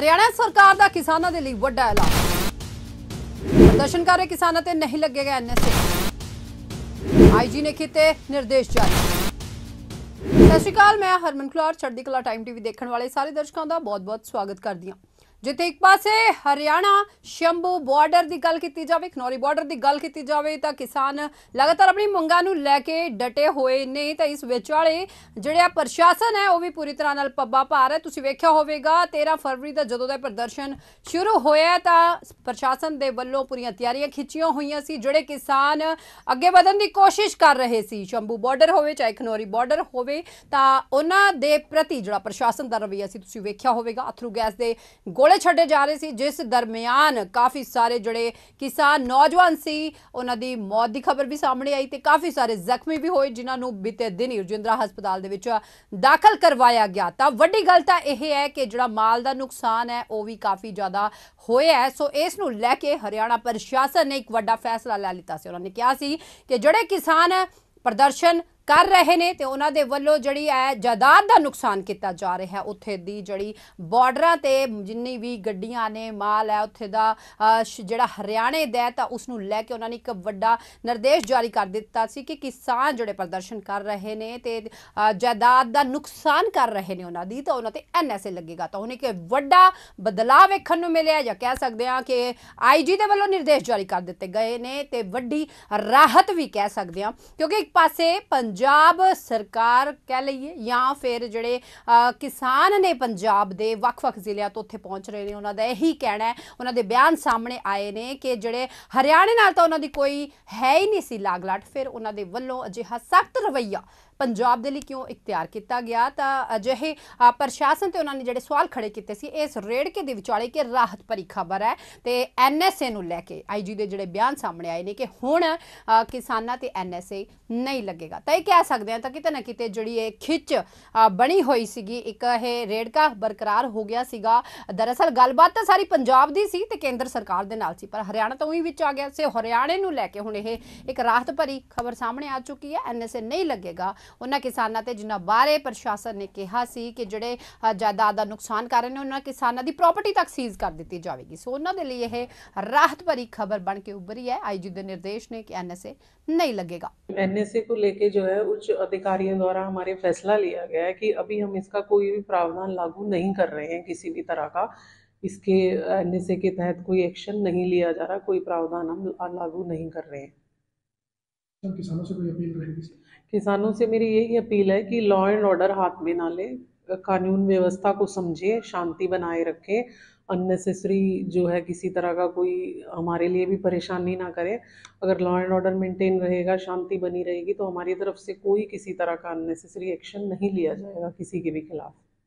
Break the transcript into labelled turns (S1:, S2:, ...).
S1: ਹਰਿਆਣਾ ਸਰਕਾਰ ਦਾ ਕਿਸਾਨਾਂ ਦੇ ਲਈ ਵੱਡਾ ਐਲਾਨ ਪ੍ਰਦਰਸ਼ਨ ਕਰ ਰਹੇ ਕਿਸਾਨਾਂ ਤੇ ਨਹੀਂ ਲੱਗੇਗਾ ਐਨਐਸਏ ਆਈਜੀ ਨੇ ਕੀਤੇ ਨਿਰਦੇਸ਼ ਜਾਰੀ ਸਤਿ ਸ਼੍ਰੀ ਅਕਾਲ ਮੈਂ ਹਰਮਨ ਖਲਾਰ ਚੜ੍ਹਦੀ ਕਲਾ ਟਾਈਮ ਟੀਵੀ ਦੇਖਣ ਵਾਲੇ ਸਾਰੇ ਦਰਸ਼ਕਾਂ ਦਾ ਬਹੁਤ-ਬਹੁਤ ਸਵਾਗਤ ਕਰਦੀ ਹਾਂ ਜਿੱਥੇ ਇੱਕ ਪਾਸੇ ਹਰਿਆਣਾ ਸ਼ੰਭੂ ਬਾਰਡਰ ਦੀ ਗੱਲ ਕੀਤੀ ਜਾਵੇ ਖਨੌਰੀ ਬਾਰਡਰ ਦੀ ਗੱਲ ਕੀਤੀ ਜਾਵੇ ਤਾਂ ਕਿਸਾਨ ਲਗਾਤਾਰ ਆਪਣੀ ਮੰਗਾਂ ਨੂੰ ਲੈ ਕੇ ਡਟੇ ਹੋਏ ਨੇ ਤਾਂ ਇਸ ਵਿਚਾਲੇ ਜਿਹੜਾ ਪ੍ਰਸ਼ਾਸਨ ਹੈ ਉਹ ਵੀ ਪੂਰੀ ਤਰ੍ਹਾਂ ਨਾਲ ਪੱਬਾ ਭਾਰ ਹੈ ਤੁਸੀਂ ਵੇਖਿਆ ਹੋਵੇਗਾ 13 ਫਰਵਰੀ ਦਾ ਜਦੋਂ ਦਾ ਪ੍ਰਦਰਸ਼ਨ ਸ਼ੁਰੂ ਹੋਇਆ ਤਾਂ ਪ੍ਰਸ਼ਾਸਨ ਦੇ ਵੱਲੋਂ ਪੂਰੀਆਂ ਤਿਆਰੀਆਂ ਖਿੱਚੀਆਂ ਹੋਈਆਂ ਸੀ ਜਿਹੜੇ ਕਿਸਾਨ ਅੱਗੇ ਵਧਣ ਦੀ ਕੋਸ਼ਿਸ਼ ਕਰ ਰਹੇ ਸੀ ਸ਼ੰਭੂ ਬਾਰਡਰ ਹੋਵੇ ਚਾਹੇ ਖਨੌਰੀ ਬਾਰਡਰ ਹੋਵੇ ਤਾਂ ਉਹਨਾਂ ਦੇ ਪ੍ਰਤੀ ਜਿਹੜਾ ਪ੍ਰਸ਼ਾਸਨ ਦਾ ਰਵਈਆ ਸੀ ਤੁਸੀਂ ਵੇਖਿਆ ਹੋਵੇਗਾ ਅਥਰੂ ਗੈਸ ਦੇ ਗੋਲ ਖੋਲੇ ਛੱਡੇ ਜਾ ਰਹੇ ਸੀ ਜਿਸ ਦਰਮਿਆਨ ਕਾਫੀ ਸਾਰੇ ਜਿਹੜੇ ਕਿਸਾਨ ਨੌਜਵਾਨ ਸੀ ਉਹਨਾਂ ਦੀ ਮੌਤ ਦੀ ਖਬਰ ਵੀ ਸਾਹਮਣੇ ਆਈ ਤੇ ਕਾਫੀ ਸਾਰੇ ਜ਼ਖਮੀ ਵੀ ਹੋਏ ਜਿਨ੍ਹਾਂ ਨੂੰ ਬੀਤੇ ਦਿਨ ਰਜਿੰਦਰਾ ਹਸਪਤਾਲ ਦੇ ਵਿੱਚ ਦਾਖਲ ਕਰਵਾਇਆ ਗਿਆ ਤਾਂ ਵੱਡੀ ਗੱਲ ਤਾਂ ਇਹ ਹੈ ਕਿ ਜਿਹੜਾ ਮਾਲ ਦਾ ਨੁਕਸਾਨ ਹੈ ਉਹ ਵੀ ਕਾਫੀ ਜ਼ਿਆਦਾ ਹੋਇਆ ਸੋ ਇਸ ਨੂੰ ਲੈ ਕੇ ਹਰਿਆਣਾ ਪ੍ਰਸ਼ਾਸਨ ਨੇ ਇੱਕ ਵੱਡਾ ਫੈਸਲਾ ਲੈ ਲਿੱਤਾ ਸੀ ਉਹਨਾਂ ਨੇ ਕਿਹਾ ਸੀ ਕਿ ਜਿਹੜੇ ਕਿਸਾਨ ਪ੍ਰਦਰਸ਼ਨ ਕਰ ਰਹੇ ਨੇ ਤੇ ਉਹਨਾਂ ਦੇ ਵੱਲੋਂ ਜਿਹੜੀ ਹੈ ਜਾਇਦਾਦ ਦਾ ਨੁਕਸਾਨ ਕੀਤਾ ਜਾ ਰਿਹਾ ਹੈ ਉੱਥੇ ਦੀ ਜਿਹੜੀ ਬਾਰਡਰਾਂ ਤੇ ਜਿੰਨੀ ਵੀ ਗੱਡੀਆਂ ਨੇ ਮਾਲ ਹੈ ਉੱਥੇ ਦਾ ਜਿਹੜਾ ਹਰਿਆਣੇ ਦਾ ਤਾਂ ਉਸ ਨੂੰ ਲੈ ਕੇ ਉਹਨਾਂ ਨੇ ਇੱਕ ਵੱਡਾ ਨਿਰਦੇਸ਼ ਜਾਰੀ ਕਰ ਦਿੱਤਾ ਸੀ ਕਿ ਕਿਸਾਨ ਜਿਹੜੇ ਪ੍ਰਦਰਸ਼ਨ ਕਰ ਰਹੇ ਨੇ ਤੇ ਜਾਇਦਾਦ ਦਾ ਨੁਕਸਾਨ ਕਰ ਰਹੇ ਨੇ ਉਹਨਾਂ ਦੀ ਤਾਂ ਉਹਨਾਂ ਤੇ ਐਨਐਸਏ ਲੱਗੇਗਾ ਤਾਂ ਉਹਨੇ ਕਿ ਵੱਡਾ ਬਦਲਾਅ ਵੇਖਣ ਨੂੰ ਮਿਲਿਆ ਜਾਂ ਕਹਿ ਸਕਦੇ ਆ ਕਿ ਆਈਜੀ ਦੇ ਵੱਲੋਂ ਨਿਰਦੇਸ਼ ਜਾਰੀ ਕਰ ਦਿੱਤੇ ਗਏ ਨੇ ਤੇ ਵੱਡੀ ਰਾਹਤ ਵੀ ਕਹਿ ਸਕਦੇ ਆ ਕਿਉਂਕਿ ਇੱਕ ਪਾਸੇ ਪੰਜ ਪੰਜਾਬ ਸਰਕਾਰ ਕਹਿ ਲਈਏ ਜਾਂ ਫਿਰ ਜਿਹੜੇ ਕਿਸਾਨ ਨੇ ਪੰਜਾਬ ਦੇ ਵੱਖ-ਵੱਖ ਜ਼ਿਲ੍ਹਿਆਂ ਤੋਂ ਉੱਥੇ ਪਹੁੰਚ ਰਹੇ ਨੇ ਉਹਨਾਂ ਦਾ ਇਹੀ ਕਹਿਣਾ ਹੈ ਉਹਨਾਂ ਦੇ ਬਿਆਨ ਸਾਹਮਣੇ ਆਏ ਨੇ ਕਿ ਜਿਹੜੇ ਹਰਿਆਣੇ ਨਾਲ ਤਾਂ ਉਹਨਾਂ ਦੀ ਕੋਈ ਹੈ ਹੀ ਨਹੀਂ ਸੀ ਲਾਗਲਾਟ ਫਿਰ ਉਹਨਾਂ ਦੇ ਵੱਲੋਂ ਅਜਿਹਾ ਸਖਤ ਰਵਈਆ ਪੰਜਾਬ ਦੇ ਲਈ ਕਿਉਂ ਇਖਤਿਆਰ ਕੀਤਾ ਗਿਆ ਤਾਂ ਅਜਿਹੇ ਪ੍ਰਸ਼ਾਸਨ ਤੇ ਉਹਨਾਂ ਨੇ ਜਿਹੜੇ ਸਵਾਲ ਖੜੇ ਕੀਤੇ ਸੀ ਇਸ ਰੇੜਕੇ ਦੇ ਵਿਚਾਲੇ ਕਿ ਰਾਹਤ ਭਰੀ ਖਬਰ ਹੈ ਤੇ ਐਨਐਸਏ ਨੂੰ ਲੈ ਕੇ ਆਈਜੀ ਦੇ ਜਿਹੜੇ ਬਿਆਨ ਸਾਹਮਣੇ ਆਏ ਨੇ ਕਿ ਹੁਣ ਕਿਸਾਨਾਂ ਤੇ ਐਨਐਸਏ ਨਹੀਂ ਲੱਗੇਗਾ ਤਾਂ ਇਹ ਕਹਿ ਸਕਦੇ ਆ ਤਾਂ ਕਿਤੇ ਨਾ ਕਿਤੇ ਜਿਹੜੀ ਇਹ ਖਿੱਚ ਬਣੀ ਹੋਈ ਸੀਗੀ ਇੱਕ ਇਹ ਰੇੜਕਾ ਬਰਕਰਾਰ ਹੋ ਗਿਆ ਸੀਗਾ ਦਰਅਸਲ ਗੱਲਬਾਤ ਤਾਂ ਸਾਰੀ ਪੰਜਾਬ ਦੀ ਸੀ ਤੇ ਕੇਂਦਰ ਸਰਕਾਰ ਦੇ ਨਾਲ ਸੀ ਪਰ ਹਰਿਆਣਾ ਤੋਂ ਵੀ ਵਿੱਚ ਆ ਗਿਆ ਸੀ ਹਰਿਆਣੇ ਨੂੰ ਲੈ ਕੇ ਹੁਣ ਇਹ ਇੱਕ ਰਾਹਤ ਭਰੀ ਖਬਰ ਸਾਹਮਣੇ ਆ ਚੁੱਕੀ ਹੈ ਐਨਐਸਏ ਨਹੀਂ ਲੱਗੇਗਾ उन्होंने ਕਿਸਾਨਾਂ से जिन्हों बारे प्रशासन ने कहा कि जोड़े जायदाद का नुकसान कर रहे हैं उन्होंने ਉਹਨਾਂ की प्रॉपर्टी तक सीज कर दी जाएगी सो उन्होंने लिए यह राहत भरी खबर बन के उभरी है आई जी के निर्देश ने कि एन एस ए नहीं लगेगा एन
S2: एस ए को लेकर जो है उच्च अधिकारियों द्वारा हमारे फैसला लिया गया है कि अभी हम इसका कोई भी प्रावधान लागू नहीं कर रहे हैं किसी भी तरह का इसके एनएसए के तहत कोई एक्शन नहीं लिया जा रहा कोई प्रावधान हम लागू नहीं कर रहे हैं किसानों से कोई अपील रहेगी किसानों से मेरी यही अपील है कि लॉ एंड ऑर्डर हाथ में ना लें कानून व्यवस्था को समझें शांति बनाए रखें अननेसेसरी जो है किसी तरह का कोई हमारे लिए भी परेशानी ना करे अगर लॉ एंड ऑर्डर मेंटेन रहेगा शांति बनी रहेगी तो हमारी तरफ से कोई किसी तरह का अननेसेसरी एक्शन नहीं लिया जाएगा किसी के भी खिलाफ